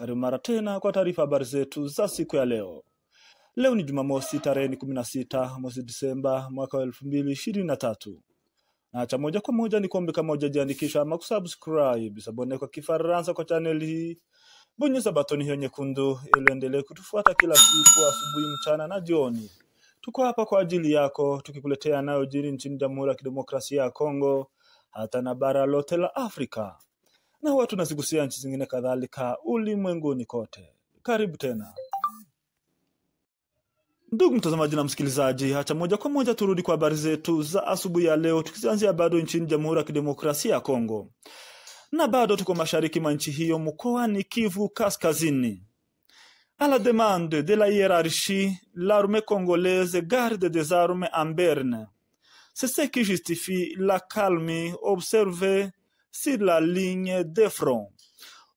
Karibu mara tena kwa taarifa habari zetu za siku ya leo. Leo ni Jumamosi tarehe 16 mwezi Disemba mwaka wa 2023. Na cha moja kwa moja ni kuombe kama hujajiandikisha ama kusubscribe sabone kwa Kifaransa kwa chaneli hii, bonyeza batoni hiyo nyekundu ili endelee kutufuata kila siku, asubuhi, mchana na jioni. Tuko hapa kwa ajili yako tukikuletea yanayojiri nchini Jamhuri ya Kidemokrasia ya Kongo hata na bara lote la Afrika na huwa tunazigusia nchi zingine kadhalika ulimwenguni kote. Karibu tena ndugu mtazamaji na msikilizaji, hacha moja kwa moja turudi kwa habari zetu za asubuhi ya leo, tukizianzia bado nchini Jamhuri ya Kidemokrasia ya Kongo, na bado tuko mashariki mwa nchi hiyo mkoani Kivu Kaskazini. A la demande de la hiérarchie, l'armée congolaise garde des armes en Berne. C'est ce qui justifie la calme observée sur la ligne de front.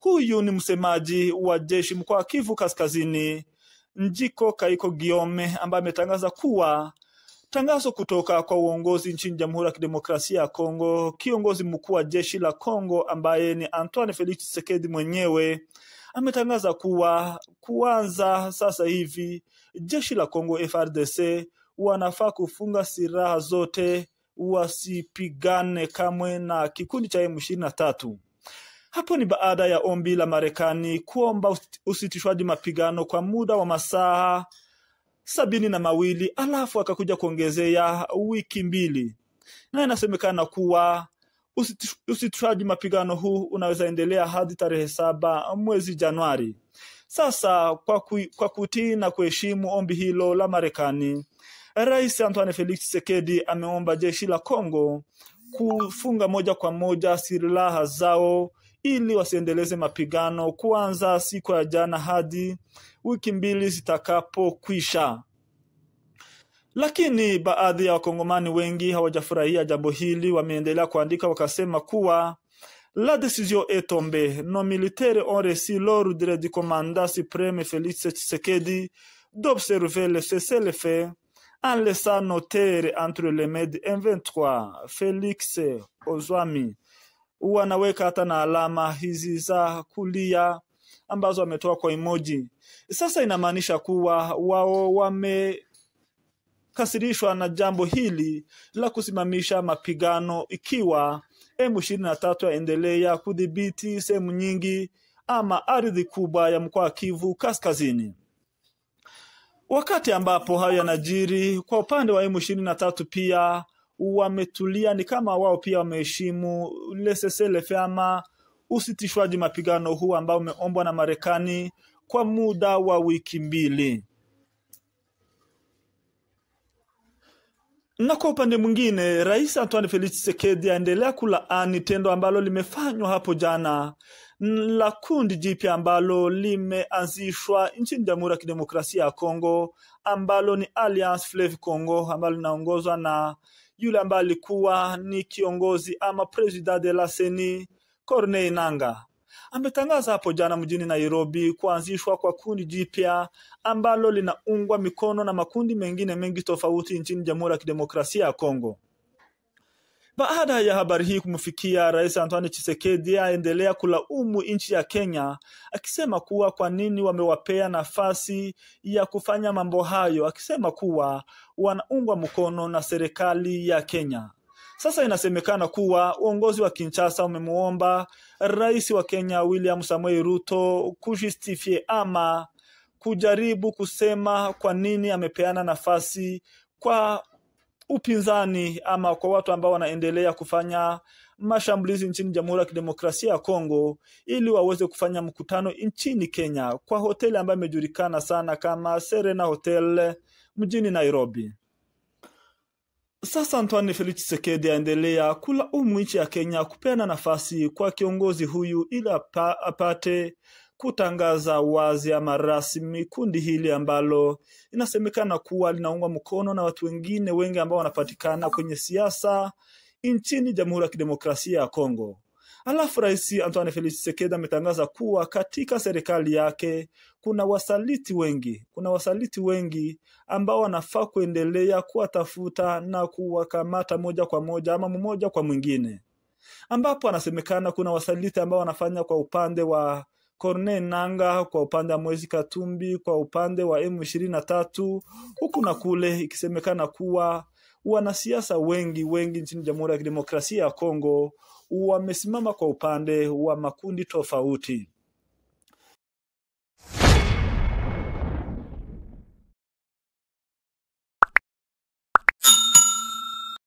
Huyu ni msemaji wa jeshi mkoa wa Kivu Kaskazini, Njiko Kaiko Giome, ambaye ametangaza kuwa tangazo kutoka kwa uongozi nchini Jamhuri ya Kidemokrasia ya Kongo, kiongozi mkuu wa jeshi la Kongo ambaye ni Antoine Felix Tshisekedi mwenyewe ametangaza kuwa kuanza sasa hivi jeshi la Kongo frdc wanafaa kufunga silaha zote wasipigane kamwe na kikundi cha M23. Hapo ni baada ya ombi la Marekani kuomba usitishwaji mapigano kwa muda wa masaa sabini na mawili alafu akakuja kuongezea wiki mbili, na inasemekana kuwa usitishwaji mapigano huu unaweza endelea hadi tarehe saba mwezi Januari. Sasa kwa, kui, kwa kutii na kuheshimu ombi hilo la Marekani, Rais Antoine Felix Tshisekedi ameomba jeshi la Kongo kufunga moja kwa moja silaha zao ili wasiendeleze mapigano kuanza siku ya jana hadi wiki mbili zitakapokwisha. Lakini baadhi ya wakongomani wengi hawajafurahia jambo hili, wameendelea kuandika wakasema kuwa la decision est tombée, nos militaires ont reçu l'ordre du commandant suprême Félix Tshisekedi d'observer le cessez-le-feu en laissant noter entre les mains M23 Felix Ozwami. Wanaweka hata na alama hizi za kulia ambazo wametoa kwa emoji. Sasa inamaanisha kuwa wao wamekasirishwa na jambo hili la kusimamisha mapigano ikiwa M23 yaendelea kudhibiti sehemu nyingi ama ardhi kubwa ya mkoa wa Kivu Kaskazini. Wakati ambapo hayo yanajiri, kwa upande wa M23 pia wametulia, ni kama wao pia wameheshimu laissez-faire ama usitishwaji mapigano huu ambao umeombwa na Marekani kwa muda wa wiki mbili. Na kwa upande mwingine, Rais Antoine Felix Tshisekedi aendelea kulaani tendo ambalo limefanywa hapo jana la kundi jipya ambalo limeanzishwa nchini Jamhuri ya Kidemokrasia ya Kongo ambalo ni Alliance Fleuve Congo ambalo linaongozwa na yule ambaye alikuwa ni kiongozi ama president de la CENI Corneille Nangaa ametangaza hapo jana mjini Nairobi kuanzishwa kwa kundi jipya ambalo linaungwa mikono na makundi mengine mengi tofauti nchini Jamhuri ya Kidemokrasia ya Kongo. Baada ya habari hii kumfikia Rais Antoine Tshisekedi, aendelea kulaumu nchi ya Kenya akisema kuwa kwa nini wamewapea nafasi ya kufanya mambo hayo, akisema kuwa wanaungwa mkono na serikali ya Kenya. Sasa inasemekana kuwa uongozi wa Kinshasa umemwomba rais wa Kenya William Samoei Ruto kujustifie ama kujaribu kusema kwa nini amepeana nafasi kwa upinzani ama kwa watu ambao wanaendelea kufanya mashambulizi nchini Jamhuri ya Kidemokrasia ya Kongo ili waweze kufanya mkutano nchini Kenya kwa hoteli ambayo imejulikana sana kama Serena Hotel mjini Nairobi. Sasa Antoine Felix Tshisekedi aendelea kulaumu nchi ya Kenya kupeana nafasi kwa kiongozi huyu ili apate kutangaza wazi ama rasmi kundi hili ambalo inasemekana kuwa linaungwa mkono na watu wengine wengi ambao wanapatikana kwenye siasa nchini Jamhuri ya Kidemokrasia ya Kongo. Alafu Rais Antoine Felix Tshisekedi ametangaza kuwa katika serikali yake kuna wasaliti wengi, kuna wasaliti wengi ambao wanafaa kuendelea kuwatafuta na kuwakamata moja kwa moja ama mmoja kwa mwingine, ambapo anasemekana kuna wasaliti ambao wanafanya kwa upande wa corne nanga kwa upande wa mwezi Katumbi, kwa upande wa M23 huku na kule, ikisemekana kuwa wanasiasa wengi wengi nchini Jamhuri ya Kidemokrasia ya Kongo wamesimama kwa upande wa makundi tofauti.